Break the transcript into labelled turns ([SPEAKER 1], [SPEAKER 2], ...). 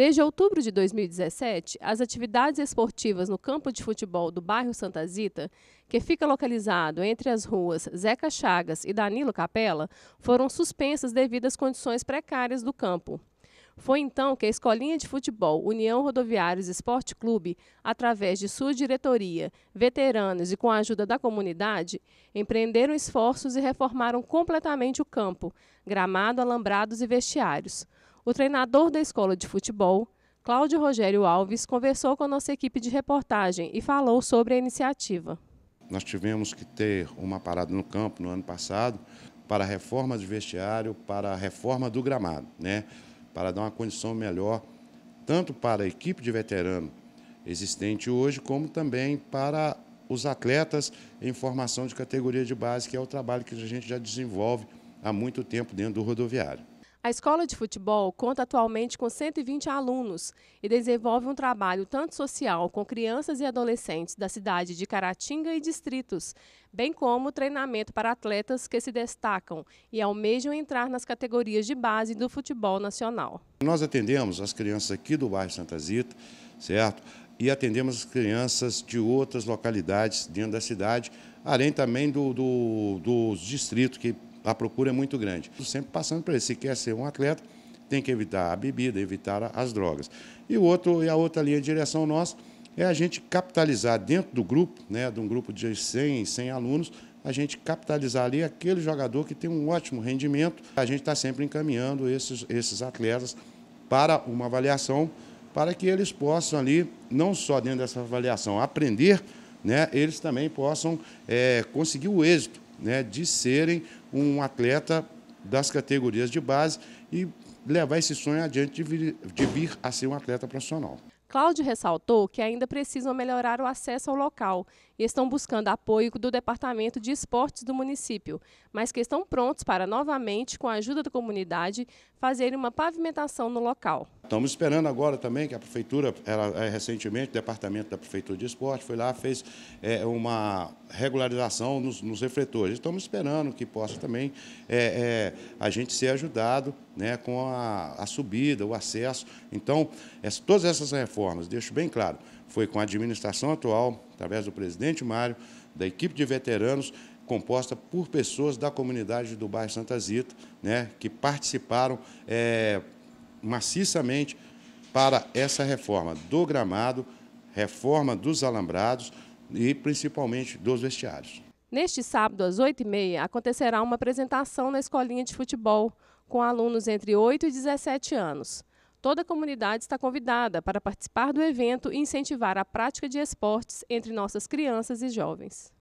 [SPEAKER 1] Desde outubro de 2017, as atividades esportivas no campo de futebol do bairro Santa Zita, que fica localizado entre as ruas Zeca Chagas e Danilo Capela, foram suspensas devido às condições precárias do campo. Foi então que a Escolinha de Futebol União Rodoviários Esporte Clube, através de sua diretoria, veteranos e com a ajuda da comunidade, empreenderam esforços e reformaram completamente o campo, gramado, alambrados e vestiários. O treinador da escola de futebol, Cláudio Rogério Alves, conversou com a nossa equipe de reportagem e falou sobre a iniciativa.
[SPEAKER 2] Nós tivemos que ter uma parada no campo no ano passado para a reforma de vestiário, para a reforma do gramado, né? para dar uma condição melhor tanto para a equipe de veterano existente hoje, como também para os atletas em formação de categoria de base, que é o trabalho que a gente já desenvolve há muito tempo dentro do rodoviário.
[SPEAKER 1] A escola de futebol conta atualmente com 120 alunos e desenvolve um trabalho tanto social com crianças e adolescentes da cidade de Caratinga e distritos, bem como treinamento para atletas que se destacam e almejam entrar nas categorias de base do futebol nacional.
[SPEAKER 2] Nós atendemos as crianças aqui do bairro Santa Zita, certo? E atendemos as crianças de outras localidades dentro da cidade, além também do, do, dos distritos que a procura é muito grande. Sempre passando para ele, se quer ser um atleta, tem que evitar a bebida, evitar as drogas. E o outro e a outra linha de direção nossa é a gente capitalizar dentro do grupo, né, de um grupo de 100, 100 alunos, a gente capitalizar ali aquele jogador que tem um ótimo rendimento. A gente está sempre encaminhando esses, esses atletas para uma avaliação, para que eles possam ali, não só dentro dessa avaliação, aprender, né, eles também possam é, conseguir o êxito né, de serem um atleta das categorias de base e levar esse sonho adiante de vir, de vir a ser um atleta profissional.
[SPEAKER 1] Cláudio ressaltou que ainda precisam melhorar o acesso ao local e estão buscando apoio do Departamento de Esportes do município, mas que estão prontos para, novamente, com a ajuda da comunidade, fazer uma pavimentação no local.
[SPEAKER 2] Estamos esperando agora também que a Prefeitura, ela, é, recentemente, o Departamento da Prefeitura de Esporte foi lá, fez é, uma regularização nos, nos, refletores. Estamos esperando que possa também é, é, a gente ser ajudado né, com a, a, subida, o acesso. Então, essa, todas essas reformas, deixo bem claro, foi com a administração atual, através do presidente Mário, da equipe de veteranos, composta por pessoas da comunidade do bairro Santa Zita, né, que participaram é, maciçamente para essa reforma do gramado, reforma dos alambrados e principalmente dos vestiários.
[SPEAKER 1] Neste sábado, às 8h30, acontecerá uma apresentação na escolinha de futebol com alunos entre 8 e 17 anos. Toda a comunidade está convidada para participar do evento e incentivar a prática de esportes entre nossas crianças e jovens.